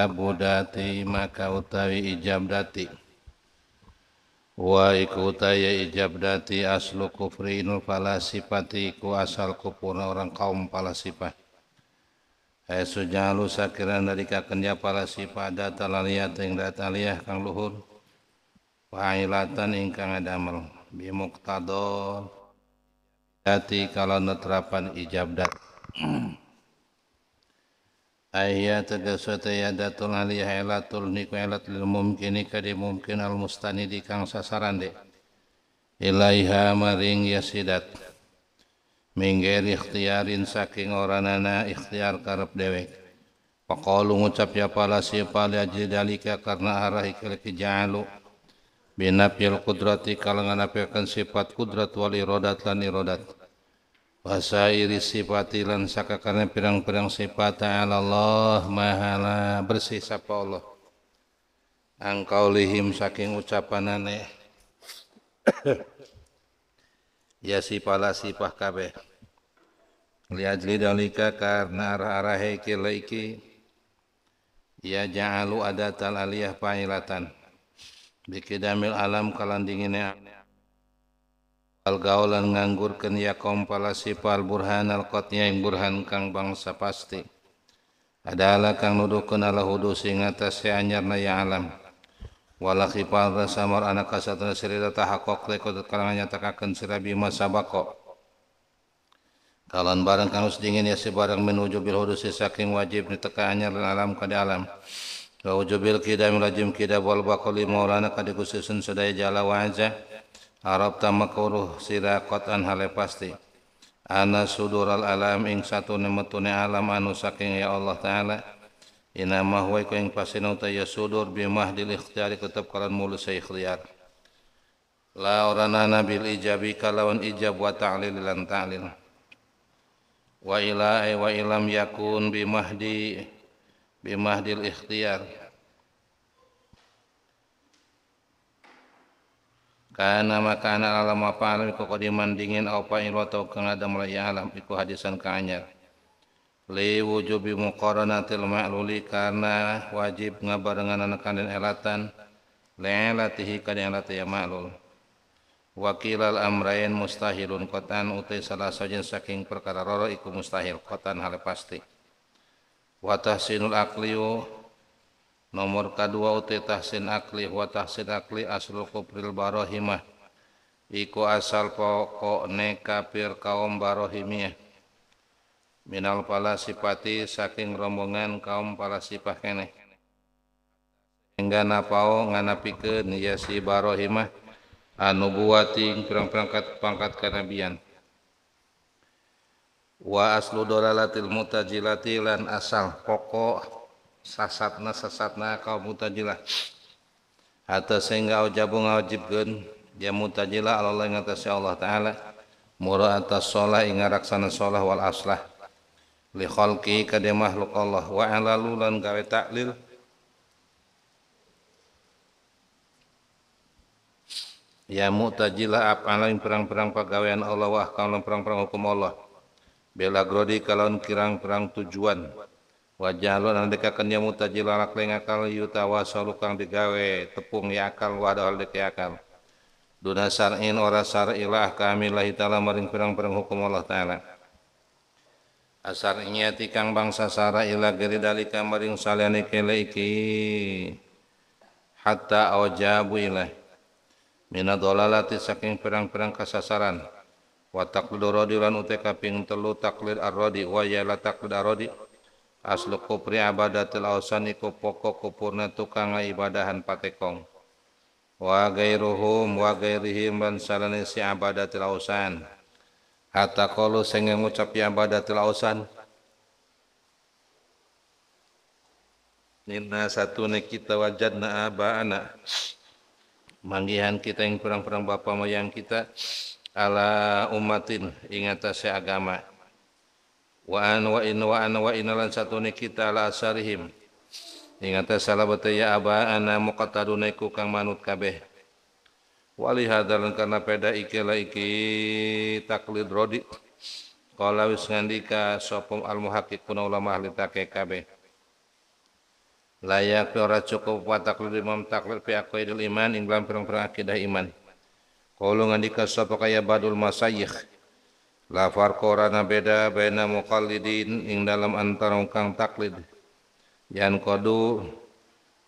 Abu Dati maka utawi ijab dati, wa iku ijab dati aslu kufri inul falasipati ku asal kupuna orang kaum falasipah Hai sujalu sakiran dari kakenya falasifah data laliyat ting data liyah kang luhur Pahilatan ingkang adamel bimuktadon Dati kalau neterapan dat. ayya tegesu ya datul aliyah elatul niku elat lil mumkini kadi mumkin al mustani di kang sasaran de ilaiha maring yasidat mingger ikhtiarin saking oranana ikhtiar karep dewek pakolung ngucap ya pala siapa liajri dalika karena arah ikil kejalu Binapil kudrati kalangan apiakan sifat kudrat wal irodat lan irodat wasairi sifatilan saka karena pirang-pirang sifat ta'ala Allah Mahala bersih sapa Allah angkau lihim saking ucapanane ya sipala sipah kabeh liajli dalika karena arah arah heki laiki ya ja'alu adatal aliyah pailatan bikidamil alam kalandingine Al-gaulan nganggurkeun ya kaum pal burhan al-qatnya burhan kang bangsa pasti. Adalah kang nuduhkeun ala hudu sing atas anyarna ya alam. Wala khifal samar anak kasatuna sirita tahaqqaq lekot kalangan nyatakakeun sira bima sabaqo. Kalan barang kang dingin ya sebarang menuju bil hudusi saking wajib niteka anyar lan alam kada alam. Wa wujubil kidam rajim kidab wal baqali maulana kada khususun sadaya jala wa Arab tamakruh sira qatan hale pasti ana sudural alam ing satune metune alam anu saking ya Allah taala Ina huwa iku ing pasina ta ya sudur bi mahdil ikhtiyari tetep kalan mulus ikhtiyar la oranana bil ijabi kalawan ijab wa ta'lil lan ta'lil wa ila wa ilam yakun bi mahdi bi mahdil ikhtiyar Karena maka anak alam apa alam iku qadiman dingin apa ilo tau kang ada mulai alam iku hadisan kanyar. Li wujubi muqaranatil ma'luli karena wajib ngabar dengan anak kandin elatan lelatihi kadin yang ya ma'lul. al amrain mustahilun kotan uti salah saja saking perkara roro iku mustahil kotan hal pasti. sinul akliu Nomor kedua uti tahsin akli wa tahsin akli aslu kubril barohimah Iku asal pokok ne kafir kaum barohimiyah Minal palasipati saking rombongan kaum palasipah kene Hingga napao nganapikin ya si barohimah Anu Anubuwati perangkat pangkat kenabian Wa aslu dolalatil mutajilati lan asal pokok sasatna sasatna kaum mutajilah hatta sehingga ujabu ngawajibkan. dia mutajilah Allah yang atas ya Allah taala mura atas shalah ing raksana shalah wal aslah li kademah kadhe makhluk Allah wa alalu lan gawe taklil Ya mu'tajilah apa yang perang-perang pegawaian Allah wa ahkam perang-perang hukum Allah. Bela grodi kalau kirang perang tujuan wajalun lan dekaken ya mutajil anak ling akal kang digawe tepung yakal wadah wadahal dek akal duna sar'in ora kami lah ta'ala maring perang perang hukum Allah ta'ala asar inyati kang bangsa sara ila geri dalika maring saliani kele iki hatta awjabu ilah mina lati saking perang perang kasasaran wa taqlidu lan uteka ping telu taklid arodi wa yala taklid arrodi aslu kupri abadatil ausani ku pokok kupurna tukang ibadahan patekong wa gairuhum wa gairihim dan salani si abadatil ausan hatta qalu sing ngucap ya abadatil ausan Nina satu kita aba anak Manggihan kita yang perang-perang bapak moyang kita ala umatin ingatasi agama wa an wa in wa an wa in lan satune kita la asarihim ing ya, salah betul ya aba ana muqattaduna iku kang manut kabeh wali hadalan karena peda iki la iki taklid rodi Kala wis ngandika sapa al muhaqqiqun ulama ahli takik kabeh. Layak ora cukup wa taklid imam taklid fi aqidil iman ing dalam pirang akidah iman. Kalau ngandika sapa kaya badul masayikh La farqa beda baina muqallidin ing dalam antara kang taklid. Yan kodu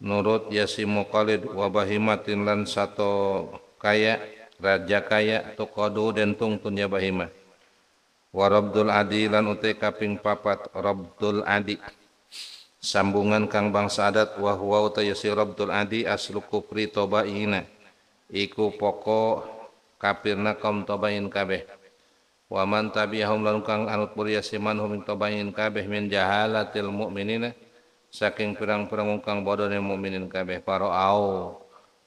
nurut yasi muqallid wa bahimatin lan sato kaya raja kaya tuqadu den tungtun ya bahima, Wa rabdul adi lan uti kaping papat rabdul adi. Sambungan kang bangsa adat wa huwa utayasi rabdul adi aslu kufri tobaina. Iku pokok kapirna kaum tobain kabeh wa man tabi'ahum lan kang anut puriya siman hum tabayyin kabeh min jahalatil mu'minina saking pirang-pirang wong kang bodone mukminin kabeh au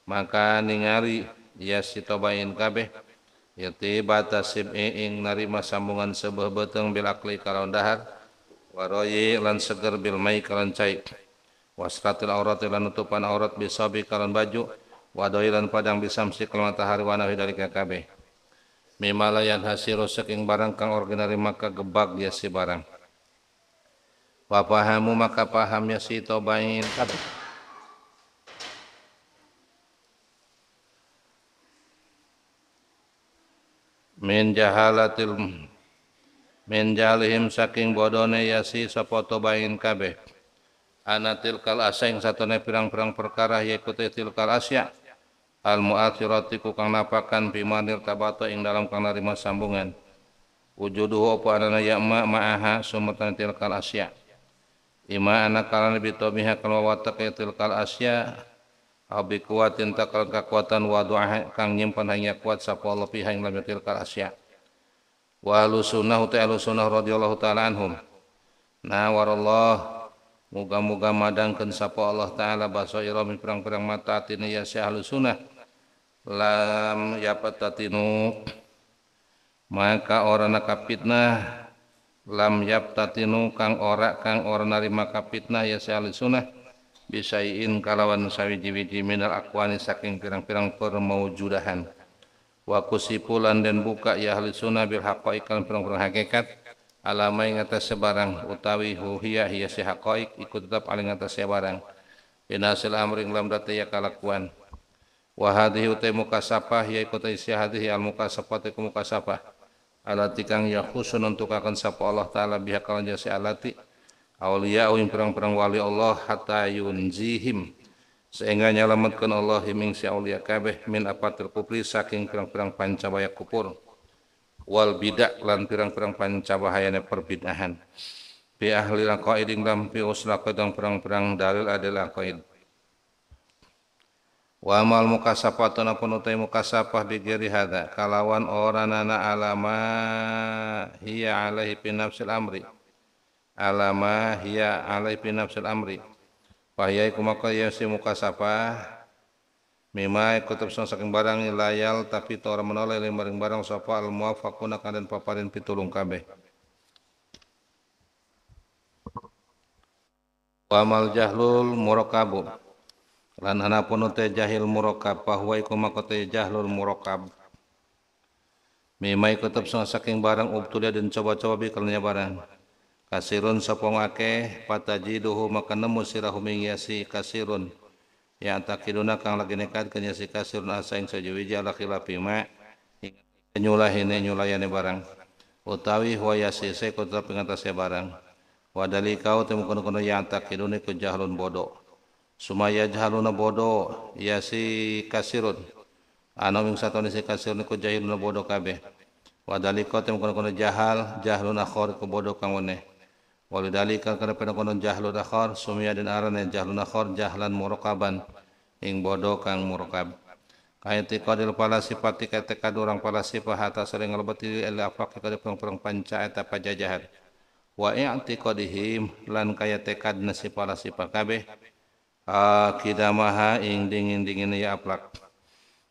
maka ningari ya tabayyin kabeh yati batasib e ing narima sambungan sebuah beteng bil akli kalawan dahar waroyi lan seger bil mai kalawan cai wasratil aurat lan nutupan aurat bisabi kalawan baju wa doilan padang bisamsi kalawan matahari wa nahi dari kabeh mimalayan hasiro yang barang kang ordinari maka gebag dia si barang wapahamu maka pahamnya si tobain min jahalatil min jahalihim saking bodone ya si sopoto bain kabeh anatil kal asing satu pirang-pirang perkara yaitu tilkal asya' al muakhirati ku kang napakan bimanir tabata ing dalam kang narima sambungan wujuduhu apa anana ya'ma ma'aha sumatan tilkal asya ima anak kalana bi tabiha kalau wataqi e tilkal asya abi kuatin takal kekuatan wadu'ah kang nyimpan hanya kuat sapa Allah piha ing dalam tilkal asya wa ahlu sunnah ta ahlu sunnah radhiyallahu ta'ala anhum nah warallah Muga-muga madangkan sapa Allah Ta'ala basoira min perang-perang mata atina ya si ahlu sunnah lam yaptatinu maka nak nakapitnah lam yaptatinu kang ora kang ora narima kapitnah ya sehal sunah bisain kalawan sawi wiji minal akwani saking pirang-pirang permaujudahan wa kusipulan dan buka ya ahli sunnah bil haqaiq pirang-pirang hakikat alama ing atas sebarang utawi huhiya hiya si ikut tetap aling atas sebarang binasil amring lam dati ya kalakuan wa hadhihi utai mukasabah ya iku isi hadhihi al mukasabah te mukasabah alati kang ya khusun untuk akan sapa Allah taala biha kalan jasa alati awliya ing perang-perang wali Allah hatta yunzihim sehingga nyelamatkan Allah himing si awliya kabeh min apa terkupri saking perang-perang pancabaya kupur wal bidak lan perang-perang pancabahayane perbidahan bi ahli laqaid ing dalam pi perang-perang dalil adalah qaid Wa mal mukasapatun apa nutai mukasafah bi hadha kalawan orang nana alama hiya alaihi bi nafsil amri. Alama hiya alaihi bi nafsil amri. Fahyai kumaka yasi mukasafah Mima ikut sang saking barang layal tapi tora menoleh limbaring barang sapa al muwafaquna kaden paparin pitulung kabeh. Wa mal jahlul murakabu lan puno te jahil murakab bahwa iku makote jahlul murakab mimai kutub saking barang ubtulia dan coba-coba bikalnya barang kasirun sapong akeh duhu maka nemu sirahu mingyasi kasirun ya takiduna kang lagi nekat kenyasi si kasirun asa ing sajawiji ala khilafi ma nyulah nyulayane barang utawi huwa sese kutub ingatasi barang wadali kau temukan kono ya takiduni ke jahlun bodoh sumaya jahaluna bodoh ya si kasirun yang satu satone si kasirun ku jahiluna bodoh kabe wadalika tem kono-kono jahal jahaluna khor ku bodoh kang wene walidalika kana kono jahaluna khor sumaya den arane jahaluna khor jahlan murakaban ing bodoh kang murakab kaya tiqadil pala sifat tikateka durang pala sifat hata sering lebeti al afaq kada perang panca eta pajajahan wa i'tiqadihim lan kaya tekad pala sifat kabeh akidamaha ing dingin-dingin ya aplak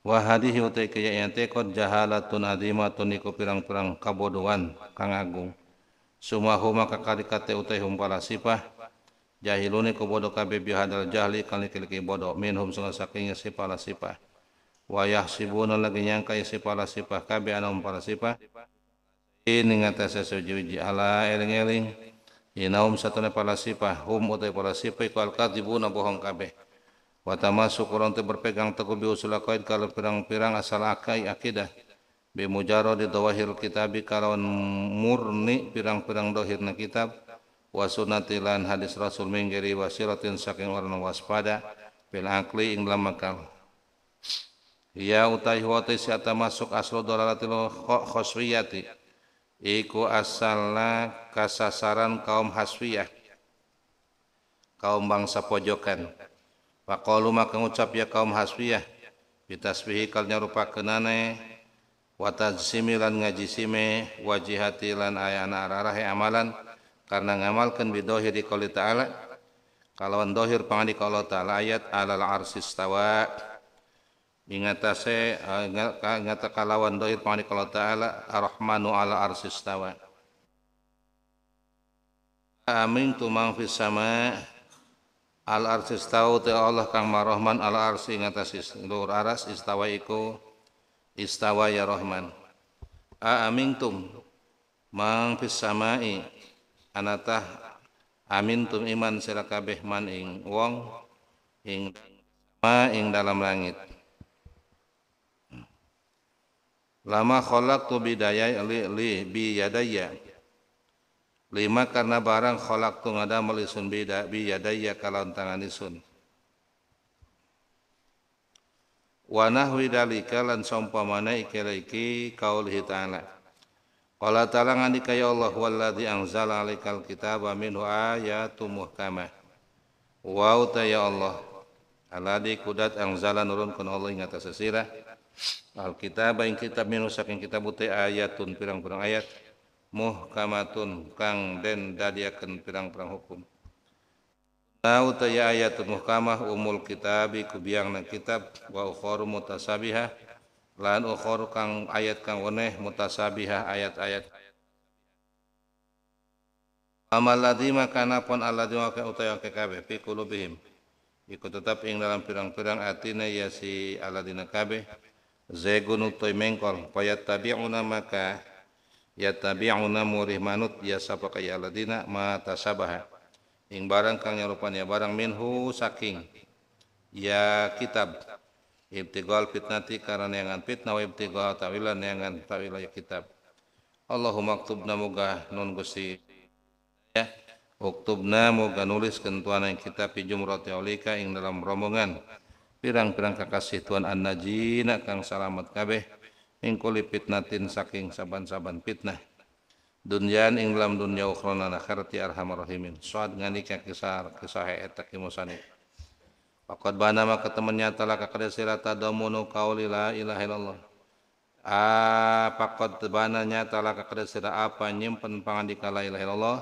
wa hadhihi utai kaya ente qad jahalatun azimatun iku pirang-pirang kabodohan kang agung sumahuma maka karikate utai humpala sipah jahilune kubodo kabe bihadal jahli kang liki-liki minhum sunga saking sipala sipah wa yahsibuna lagi nyangka sipala sipah kabe anum pala ini ngatasi ala eling-eling Inaum satune palasipah hum utai palasipah iku al na bohong kabeh. Wa tamasuk orang berpegang teguh bi usul aqaid kalau pirang-pirang asal akai akidah. Bi mujarrad dawahir kitabi kalawan murni pirang-pirang dohirna kitab wa sunnatilan hadis Rasul minggiri wasiratin saking warna waspada bil akli ing dalam makal. Ya utai huwa masuk aslu dolalatil khoswiyati iku asalna kasasaran kaum haswiyah kaum bangsa pojokan Faqalu maka ngucap ya kaum haswiyah bitasbihi kal nyarupakeunane wa tajsimi lan ngajisime wajihati lan ayana ararahe amalan karena ngamalkeun bidohiri qouli ta'ala kalau dohir pangandika Allah taala ayat alal arsistawa ingatase ah, ingata kalawan doit mani kalau taala arrahmanu ala arsistawa amin tu Amin sama al arsistawa ta Allah kang marohman ala arsi ingatase lur aras istawa iku istawa ya rahman amin tum mang fis anatah amin tum iman sira kabeh man ing wong ing ma ing dalam langit Lama tu bidaya li, li yadaya. Lima karena barang kholak tu ngada melisun bida biyadaya tangan isun. Wanah widalika lan sompamana ikelaiki kaul ta'ala. Qala ta'ala talangan dikay ya Allah walladzi angzal alikal kitaba minhu ayatu muhkamah. Wa ya Allah. Aladi kudat anzala nurunkan Allah ingat sesirah. Alkitab yang kitab minu saking kitab uti ayatun pirang-pirang ayat muhkamatun kang den dadiakan pirang-pirang hukum. Tahu taya ayatun muhkamah umul kitabi kubiang na kitab wa ukhoru mutasabiha lan ukhor kang ayat kang weneh mutasabiha ayat-ayat Amal ladima kana pon aladima ka utaya kabeh fi qulubihim iku tetap ing dalam pirang-pirang atine ya si aladina kabeh zaygunu toy mengkol fayatabi'una maka yatabi'una murih manut ya sapa kaya ladina ma tasabaha ing barang kang nyarupanya barang minhu saking ya kitab ibtigal fitnati karena yang fitnah wa ibtigal tawilan yang tawilan ya kitab Allahumma aktubna moga nun gusti ya uktubna moga nulis kentuan yang kitab fi jumrati ulika ing dalam rombongan pirang-pirang kakasih Tuhan An-Najina kang selamat kabeh mingkuli kuli fitnatin saking saban-saban fitnah dunyan ing dalam dunya ukhra lan akhirat ya arhamar rahimin suad ngani ka kisah kisah eta kimusani Pakot bana maka temennya telah kakada sirata damunu kauli la ilaha illallah. Apakot bana nyatalah kakada sira apa nyimpen pangandika la ilaha illallah.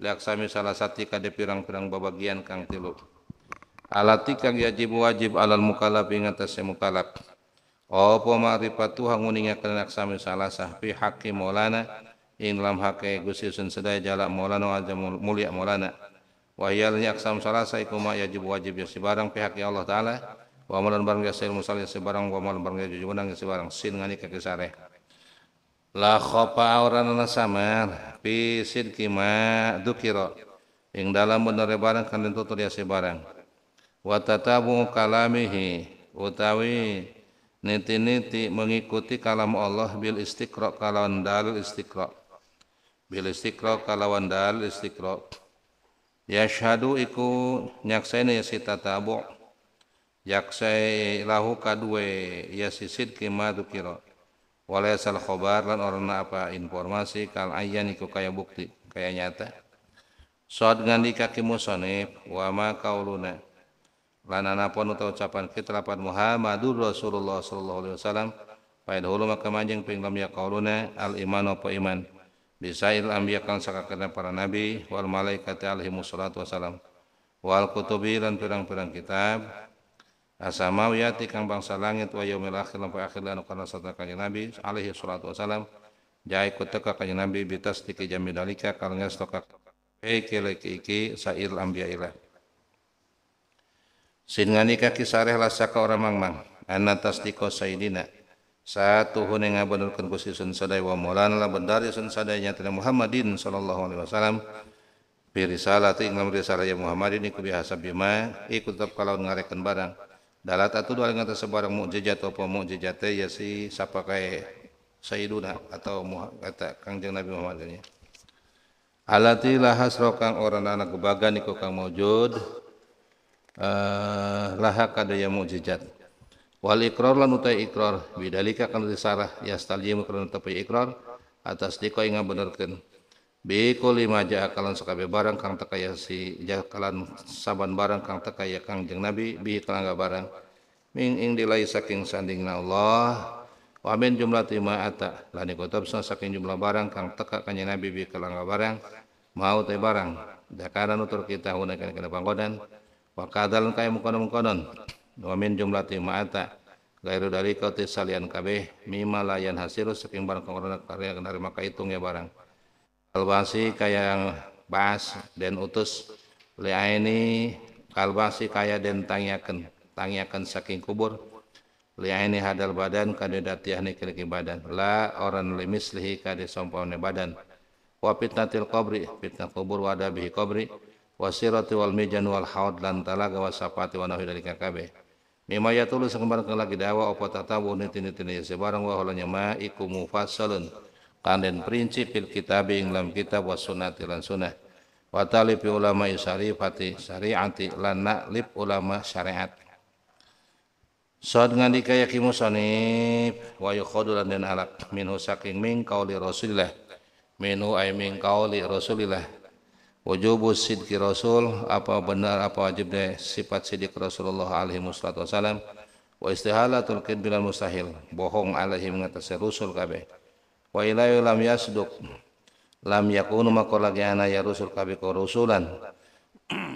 Liaksami salah satu kada pirang-pirang babagian kang tilu alati kang yajib wajib alal mukalab ing atase mukalab apa nguninga kana sami salah sah fi haqqi maulana ing lam haqqi Gusti Sun Sedaya Jalak Maulana Azamul Mulia Maulana wa yaksam salah salasah iku ma yajib wajib ya sebarang pihak ya Allah taala wa amalan barang ya musalli ya sebarang wa amalan barang ya jujuran ya sebarang sin ngani Lah la khopa orang na samar fi sidqi ma dukira ing dalam benar ya barang kan tentu ya sebarang wa tatabu kalamihi utawi niti-niti mengikuti kalam Allah bil istiqra kalawan dal istiqra bil istiqra kalawan dal istiqra yashadu iku ya si tatabu yaksai lahu kadwe ya sisid kima dukira walayasal khobar lan orna apa informasi kal ayyan iku kaya bukti kaya nyata Sod ngandi kaki wa wama kauluna pon utawa ucapan kitlapan Muhammadur Rasulullah sallallahu alaihi wasallam Paid hulu maka manjing ping lam yaquluna al iman apa iman bisail anbiya kang para nabi wal malaikat alaihi musallatu wasalam wal kutubi lan pirang-pirang kitab asamawiyati kang bangsa langit wa yaumil akhir lan akhir lan kana sata nabi alaihi salatu wasalam jai kutaka kanyi nabi bitas tiki dalika kalnya stokak Eke leki iki sair anbiya ilah Sin nganika kisareh saka orang mang-mang. anna tasdiqa sayidina satu hune ngabenurkeun ku Sun Sadai wa maulana la benar ya sun sadayanya tina Muhammadin sallallahu alaihi wasallam bi risalati ing risalah ya Muhammadin iku bihasab bima ya iku tetep kalawan ngarekeun barang dalat atuh doa ngatas sabarang mukjizat apa mukjizat ya si sapakai sayiduna atau kata Kangjeng Nabi Muhammad nya Alati orang anak kebagan iku kang mawjud uh, laha kadaya mukjizat wal ikrar lan utai ikrar bidalika kan ya, yastaljimu kan tapi ikrar atas diko ing benerkeun bi kulli ma ja'a kalan sakabe barang kang takaya si kalan saban barang kang takaya kang jeng nabi bi kalangga barang ming ing dilai saking sandingna Allah wa min jumlah tima ata lan ikotab saking jumlah barang kang teka kanya nabi bi kalangga barang mau teh barang dakaran utur kita hunakan kana panggodan Wa kadal kaya mukonon-mukonon. Wa min jumlati ma'ata. Gairu dari kau salian kabeh mima layan hasil saking barang kongkona karya kenari maka hitung ya barang. Kalbasi kaya yang bahas dan utus liaini kalbasi kaya dan tangyakan tangyakan saking kubur liaini hadal badan kade datiah nikiriki badan la orang lihi kade sompone badan wa fitnatil kubri, fitnah kubur wadabihi kubri wasirati wal mijan wal haud lan talaga wasapati wa nahi dari kabe mimma yatulu sakembar kelagi dawa apa tatawu nitini-tini ya sebarang wa holanya ma iku mufassalun kanen prinsip fil kitab ing lam kitab was sunnati lan sunnah wa talib ulama syarifati syariati lan naklib ulama syariat Saat ngandika yakimu sanib wa yukhadu lan alak minhu saking ming kauli rasulillah minhu ay ming kauli rasulillah wujubu sidki rasul apa benar apa wajib deh sifat sidik Rasulullah alaihi wasallam wa istihalatul bilal mustahil bohong alaihi mengatasi rusul kabe wa ilayu lam yasduk lam yakunu anak ya rusul kabeh rusulan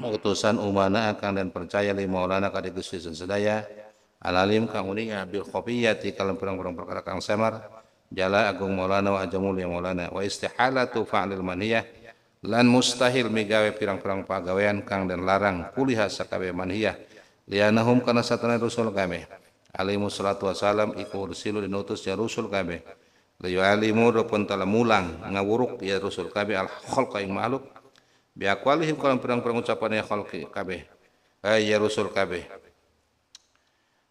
utusan umana akan dan percaya lima maulana kadi Gusti sedaya alalim kang uninga bil khafiyati kalam perang-perang perkara kang semar jala agung maulana wa ajamul ya maulana wa istihalatu fa'lil maniyah lan mustahil migawe pirang-pirang pagawean kang dan larang kuliah sakabe manhiyah lianahum kana satana rusul kami alaihi salatu wasalam iku rusilu dinutus ya rusul kami layu alimu rupun tala mulang ngawuruk ya rusul kami al khalqa ing makhluk biakwalihim kalam pirang-pirang ucapan ya khalqi kami ay ya rusul kami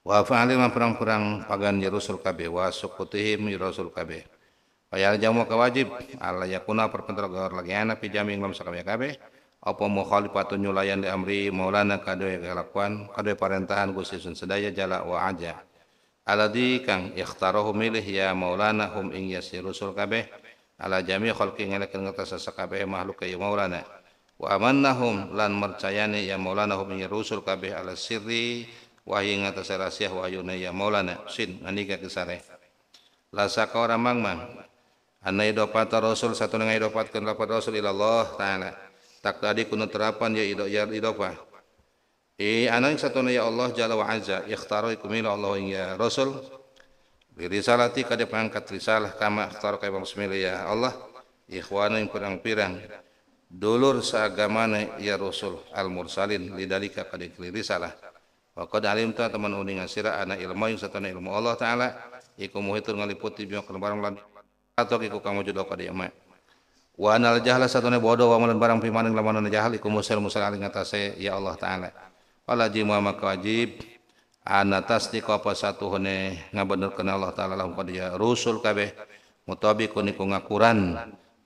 wa fa'alim pirang-pirang pagan ya rusul kami wa sukutihim ya rusul kami Bayar jamu kawajib ala yakuna perpentar gawar lagi ana pi jami nglam sakame kabe apa mukhalifatun nyulayan di amri maulana kadoe kelakuan kadoe perintahan Gusti Sun Sedaya jala wa aja di kang ikhtarohu milih ya maulana hum ing yasiru sul kabe. ala jami khalqi ngalakeun ngatasa sakabeh makhluk ya maulana wa amannahum lan mercayani ya maulana hum ing ya rusul kabe ala sirri wahyi atas rahasia wahyu ya maulana sin anika kesareh Lasa kau ramang mang anna idopata rasul satu nang idopatkeun lafaz rasul ilallah taala tak tadi kuno terapan ya idop ya idopah i anak satu ya Allah jalla wa azza ikhtaro kumila Allah ya rasul bi risalati kada pangkat risalah kama ikhtaro kaya bismillah ya Allah ikhwana yang pirang-pirang dulur seagamana ya rasul al mursalin lidalika kada risalah wa qad alimta teman uningan sira ana ilmu yang satu ilmu Allah taala iku muhitur ngaliputi biyo barang lan atau kiku kamu jodoh kau dia mak. Wanal anal satu ne bodoh wa barang pimaning lamanan jahal iku musel musal aling saya ya Allah taala wala jima maka wajib di kau apa ngabener kenal Allah taala lah kau dia ya rusul Mutabi kau niku ngakuran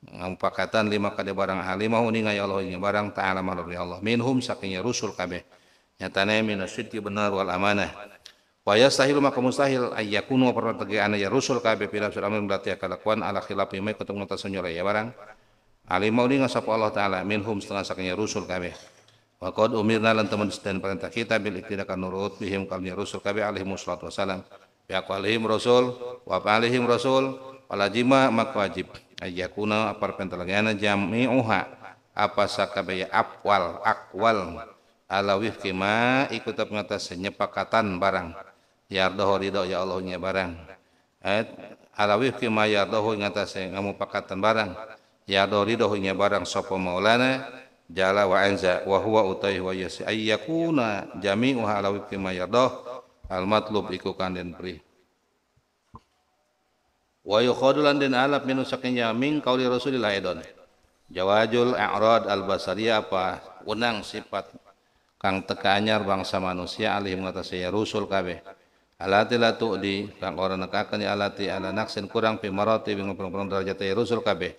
ngampakatan lima kade barang ahli mau ya Allah ini barang taala malu ya Allah minhum sakinya rusul kabe nyatane minasidqi benar wal amanah Wa yastahil maka mustahil ayyakunu perna tegeana ya rusul kabe pila sudah amrun berarti kalakuan ala khilafi mai ketemu nota nyoleh ya barang. Alimau ni ngasap Allah taala minhum setengah sakinya rusul kabe. Wa qad umirna lan teman dan perintah kita bil iktidakan nurut bihim kalnya rusul kabe alaihi wassalatu wassalam. Bi aqwalihim rasul wa rusul rasul jima mak wajib ayyakuna apa perintah lagana jami'uha apa sakabaya apwal akwal ala wifkima ikut pengatas penyepakatan barang yardoho ridho ya Allah nya barang ayat eh, alawi wifqi ma ngata ing ngamu pakatan barang yardoho ridho nya barang Sopo maulana jala wa anza wa huwa utai wa yasi ayyakuna jami'u alawi wifqi ma yardahu al matlub iku kanden pri wa yukhadu lan den alaf min saking yamin qauli rasulillah edon jawajul i'rad al basariyah apa unang sifat kang teka anyar bangsa manusia alih mengatasi ya rusul kabeh alati la tu'di kang ora nekaken alati ala naksin kurang fi marati bing pirang-pirang derajat rusul kabeh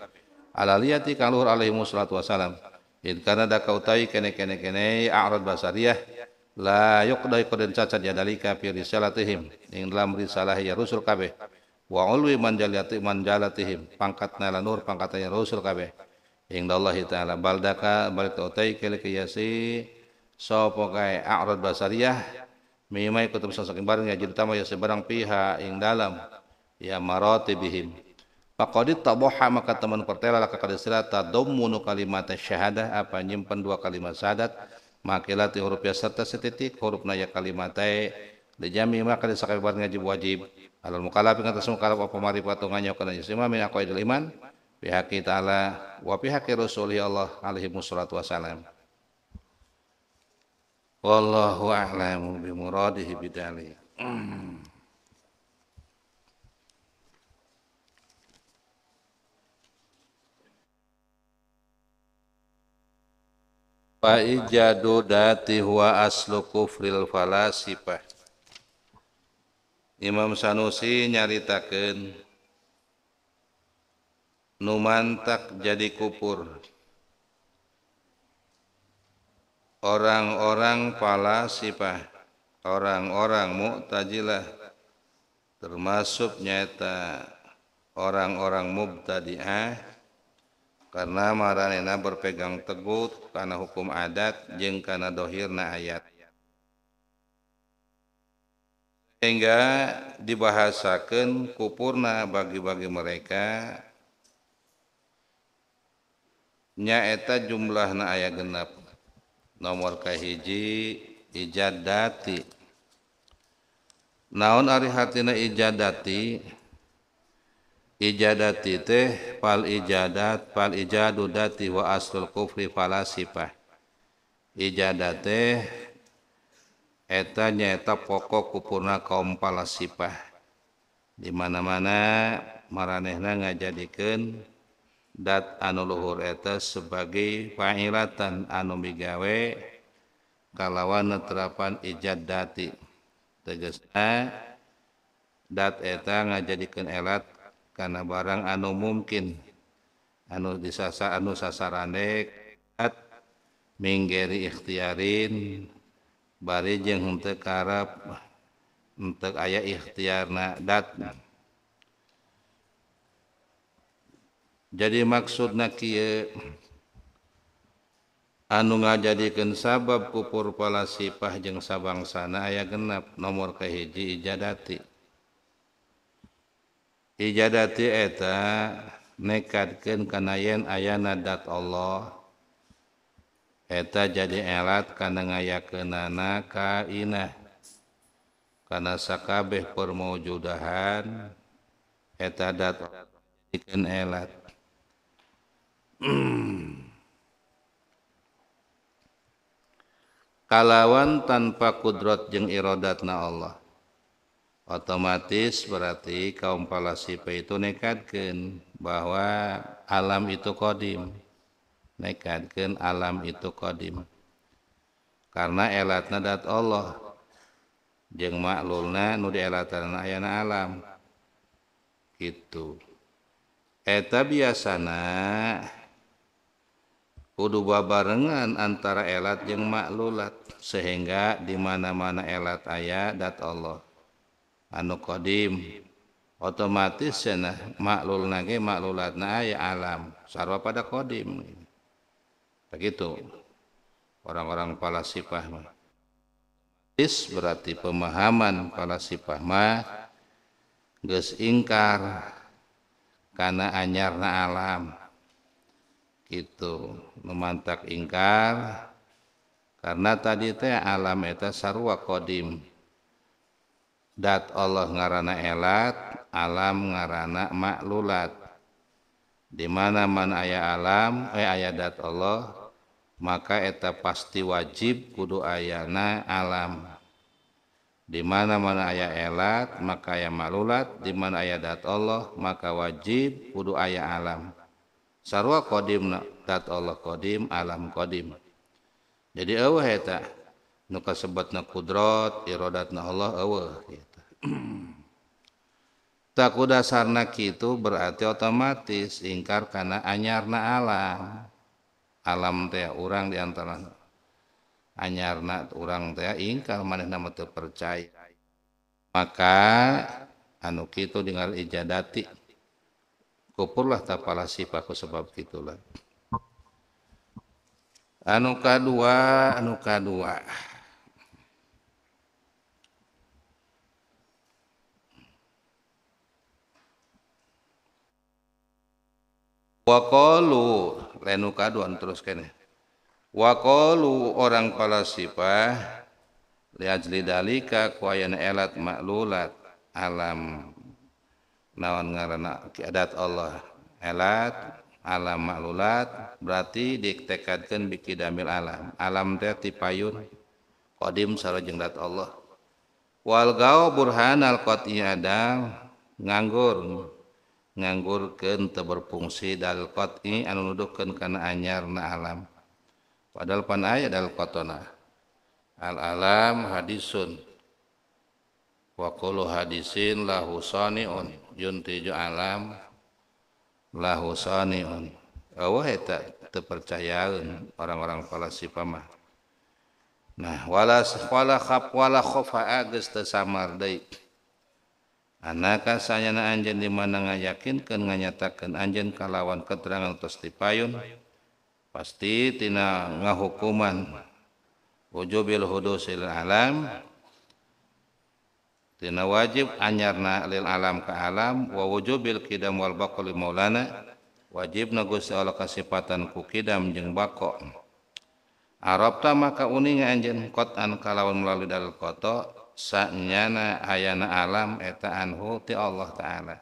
ala liyati kang luhur alaihi wassalatu wassalam id kana da kautai kene kene kene a'rad basariyah la yuqdai qadan cacat yadalika fi risalatihim ing dalam risalah ya rusul kabeh wa ulwi manjalati manjalatihim pangkatna la nur pangkatnya rusul kabeh ing Allah taala baldaka balik kautai kele kiyasi sapa kae a'rad basariyah mimai kutub saking barang ya jiltama ya sebarang pihak yang dalam ya bihim. Pakodit taboha maka teman pertela laka kadisila domunu kalimat syahadah apa nyimpan dua kalimat syahadat makilati huruf ya serta setitik huruf naya kalimatai dijami maka disakai barang wajib wajib alal mukalaf ing atas mukalaf apa marifatu nganyo kana yusima min idul iman pihak kita ala wa pihak rasulih Allah alaihi wasallam Wallahu a'lamu bi muradihi bidali. Fa ijadu dati huwa aslu kufril falasifah. Imam Sanusi nyaritakeun numantak jadi kupur orang-orang palasipah, orang-orang mu'tajilah, termasuk nyata orang-orang mubtadi'ah, karena maranena berpegang teguh karena hukum adat jeng karena dohirna ayat. Sehingga dibahasakan kupurna bagi-bagi mereka nyaeta jumlahna ayat genap punya nomorkahhiji ijati naon Arihatina ijati ija teh ijadat ija as ija eta nyaeta pokok kupurna kaum palasipah dimana-mana marehna ngajaken anu luhur etes sebagai pairatan anu migwe kalawan terapan ijaddati tejakan eh? elat karena barang anu mungkin anu disasa anu sasaranminggeri ikhtiiyarin bari jeng untukrap untuk ayah ikhtiar na datnya maksud na Hai anu nga jadikan sabab kupur polasipah jeung sabangs sana aya genap nomor ke hiji ijadati Hai ijadati eta nekatken keen ayah nadat Allah Hai eta jadi elat karena aya ke na kaah karena sakkabeh permujudhan etkent Hai mm. kalawan tanpa kudrat je irodatna Allah Hai otomatis berarti kaum pala Sipe itu nekatken bahwa alam itu qodim nekatken alam itu qodim Hai karena helatnadat Allah jengmakluna nuatanna alam Hai itu eta biasanya hai kudu babarengan antara elat yang maklulat sehingga di mana-mana elat ayat dat Allah anu kodim otomatis sena ya maklul nage na ayat alam sarwa pada kodim begitu orang-orang palasipah mah is berarti pemahaman palasipah mah geus ingkar karena anyarna alam itu memantak ingkar karena tadi teh alam eta sarwa kodim dat Allah ngarana elat alam ngarana maklulat di mana mana ayah alam eh ayah dat Allah maka eta pasti wajib kudu ayana alam di mana mana ayah elat maka aya maklulat di mana ayah dat Allah maka wajib kudu ayah alam alamdim jaditdat tak das sarna berarti otomatis ingkar karena anyrna alam alamt orangrang diantara anyarnarangkar percaya maka anu itu dengan ijadati dan Kupurlah tapalah ku sebab gitulah. Anu kadua, anu kadua. wakolu lenu kaduan terus kene. Wakolu orang Lihat liajli dalika kuayan elat maklulat alam nawan ngarana adat Allah elat alam maklulat berarti diktekadkan biki damil alam alam teh tipayun kodim sarojeng jengdat Allah wal gao burhan al ada nganggur nganggur ken berfungsi dal qat'i anu nuduhkeun kana anyar na alam padahal pan aya dal qatona al alam hadisun wa kullu hadisin lahu sani'un yunti alam lahu saniun Allah eta ya terpercayaun orang-orang falasifa mah nah wala wala khaf wala khofa geus teu samar deui anaka sayana anjeun di mana ngayakinkeun nganyatakeun anjeun kalawan keterangan tos dipayun pasti tina ngahukuman wujubil hudusil alam Tina wajib anyarna lil alam ke alam wa wujubil kidam wal li maulana wajib nagus Allah kasipatan ku kidam jeng bako Arab ta maka uninga kot an kalawan melalui dalil qata sanyana ayana alam eta anhu ti Allah taala.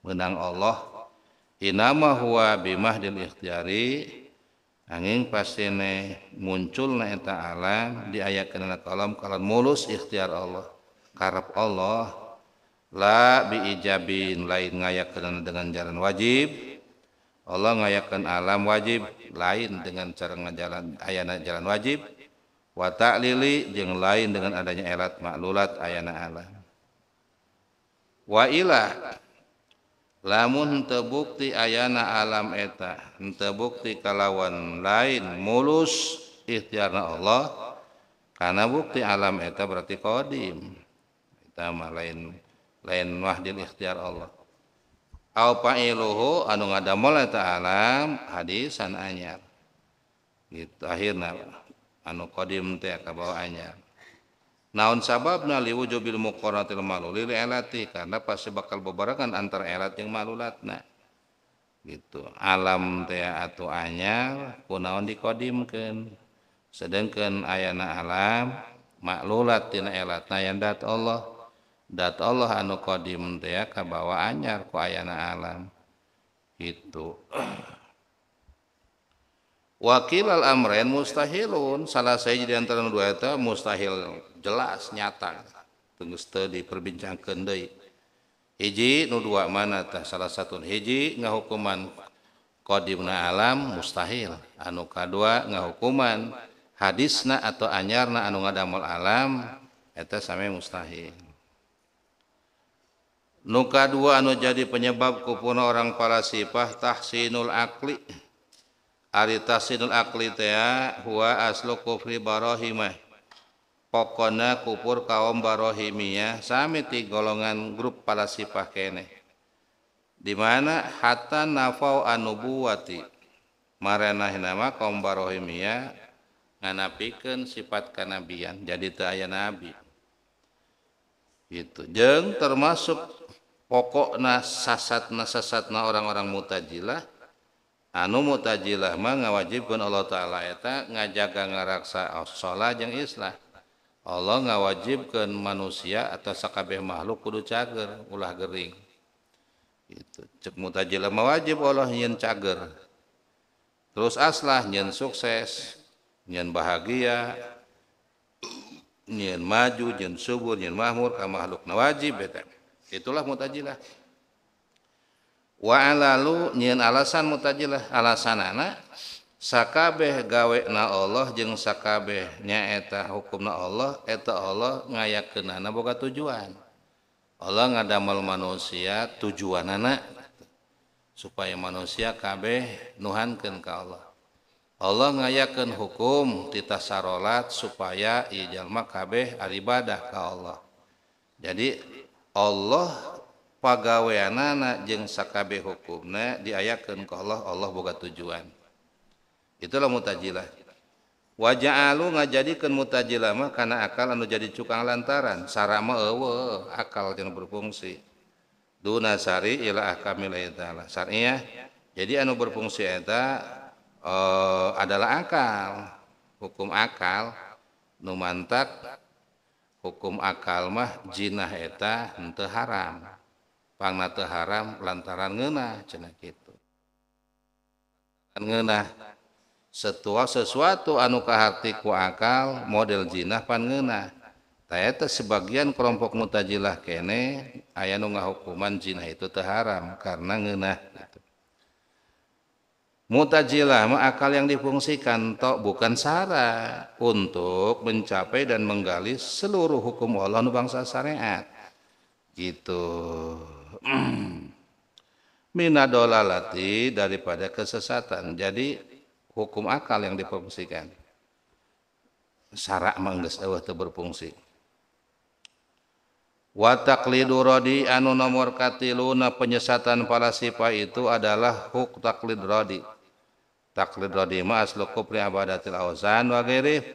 Menang Allah inama huwa bimahdil ikhtiari angin pasine muncul na eta alam di ayat alam kalam kalan mulus ikhtiar Allah karep Allah la biijabin lain ngayakan dengan jalan wajib Allah ngayakan alam wajib lain dengan cara ngajalan ayana jalan wajib wa ta'lili jeung lain dengan adanya elat maklulat ayana alam wa ilah lamun tebukti ayana alam eta tebukti kalawan lain mulus ikhtiarna Allah karena bukti alam eta berarti kodim nama lain lain Wah dilikhtiar Allah an talam hadisan gitu akhirnya anu Qdim naon sababwu muqa karena pasti bakal beberapakan antar erat yang malulatna gitu alamnya pun naon dikodimkan sedangkan ayana alammaklulatt Allah Da Allah anu qdim mendek ka bawa anyar keana alam itu wakil alamran mustahilun salah saja diantara mustahil jelas nyata tungguste di perbincang ke iji nudu mana salah satu hiji nga hukuman qdimna alam mustahil anu ka2 nga hukuman hadis na atau anyar na anu nga damel alam et sampai mustahil Nuka dua anu jadi penyebab kupuna orang para sifah tahsinul akli. Ari tahsinul akli teh huwa aslu kufri barohimah. Pokona kupur kaum barohimiyah sami ti golongan grup para sifah kene. Di mana hatta nafau anubuwati. Marenah nama kaum barohimiyah nganapikan sifat kanabian jadi teu aya nabi. Itu jeng termasuk pokokna sasatna sasatna orang-orang mutajilah anu mutajilah mah ngawajibkeun Allah taala eta ngajaga ngaraksa salat jeung islah Allah ngawajibkeun manusia atau sakabeh makhluk kudu cager ulah gering itu cek mutajilah mah wajib Allah nyen cager terus aslah nyen sukses nyen bahagia nyen maju nyen subur nyen mahmur ka makhluk wajib betul. punya itulah mutalah wa lalu nyiin alasan mutajlah alasan-anak sakabeh gawek na Allah jeng sakabehnya eteta hukum na Allah eteta Allah nga ke nanabuka tujuan Allah ngadamal manusia tujuan anak supaya manusia kabeh nuhanken kalau Allah Allah ngayken hukum kita sarot supaya jallmakabeh abadah kalau Allah jadi kita Allah pagaweanana jeung sakabe hukumna diayakan ke Allah Allah boga tujuan itulah mutajilah wajah ja'alu ngajadikeun mutajilah mah karena akal anu jadi cukang lantaran sarama eueuh akal anu berfungsi duna sari ila ahkamil taala syariah jadi anu berfungsi eta uh, adalah akal hukum akal numantak punya hukum akal mahzinanah etahara panna te haram lantaran ngennah cenak itu Hainahtua sesuatu anuka hatiku akal model zinanah pangenaheta sebagian kelompok mutalah kene aya gah hukuman Jnah itu te haram karena ngennah kita Mutajilah akal yang difungsikan tok bukan sara untuk mencapai dan menggali seluruh hukum Allah nu bangsa syariat. Gitu. Minadolalati daripada kesesatan. Jadi hukum akal yang difungsikan. Sara mangges eueuh teu berfungsi. Wa taqlidu radi anu nomor katiluna penyesatan para sipa itu adalah huk taklid radi taklid radima aslu kupri abadatil awzan wa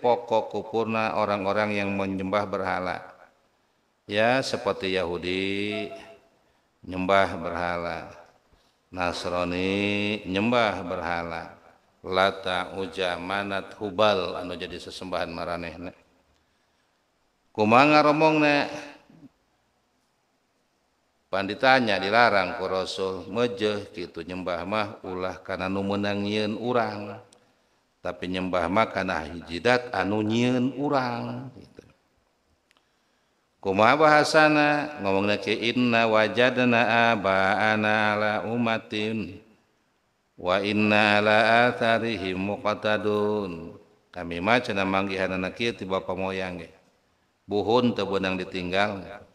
pokok kupurna orang-orang yang menyembah berhala ya seperti Yahudi nyembah berhala Nasrani nyembah berhala lata uja manat hubal anu jadi sesembahan maranehna kumanga romongna ditanya dilarang purosul meje gitu nyembah mah ulah karena nummunang yin urang tapi nyembah makan ah hijjidak anu nyiin urang Hasan ngomong inna wa na uma wa kami mahanatiba pemoyang buhun tebenang ditinggalnya kami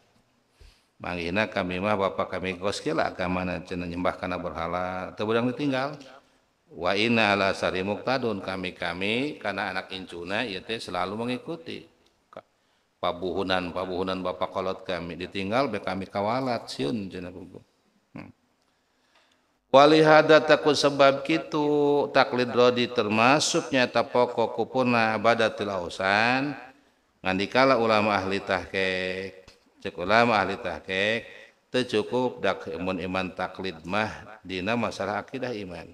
Mangina kami mah bapak kami kos kila agama cina nyembah karena berhala tebudang ditinggal. Wa inna ala sari muktadun kami kami karena anak incuna ieu teh selalu mengikuti pabuhunan pabuhunan bapak kolot kami ditinggal be kami kawalat siun cina bubu. Hmm. Walihada takut sebab kitu taklid rodi termasuknya nyata pokok kupurna abadatil ausan ngandikala ulama ahli tahkek cek ulama ahli tahqiq teu cukup dak mun iman taklid mah dina masalah akidah iman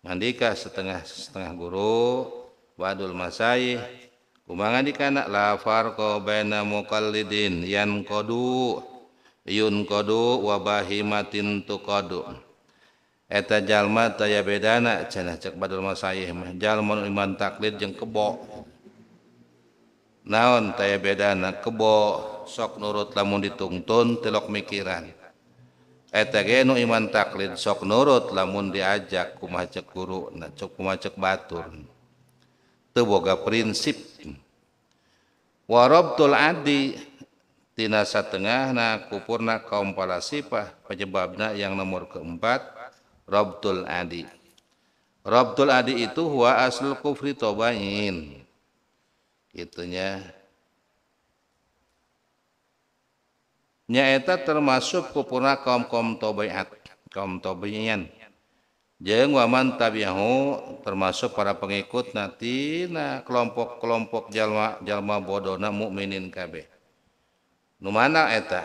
mandika setengah setengah guru wadul masayih kumaha dikana la farqa baina muqallidin yan qadu yun qadu wa bahimatin tuqadu eta jalma taya bedana cenah cek badul masayih mah jalma iman taklid jeung kebo naon taya bedana kebo sok nurut lamun dituntun tilok mikiran eta ge iman taklid sok nurut lamun diajak kumaha cek guru na cek kumaha cek batur teu boga prinsip warabtul adi tina satengahna kupurna kaum palasipah penyebabna yang nomor keempat rabtul adi rabtul adi itu huwa aslul kufri tobain itunya nyaeta termasuk kupurna kaum-kaum tobiat kaum tobiyan jeng waman tabiahu termasuk para pengikut nanti na kelompok-kelompok jalma jalma bodona mukminin kabe nu mana eta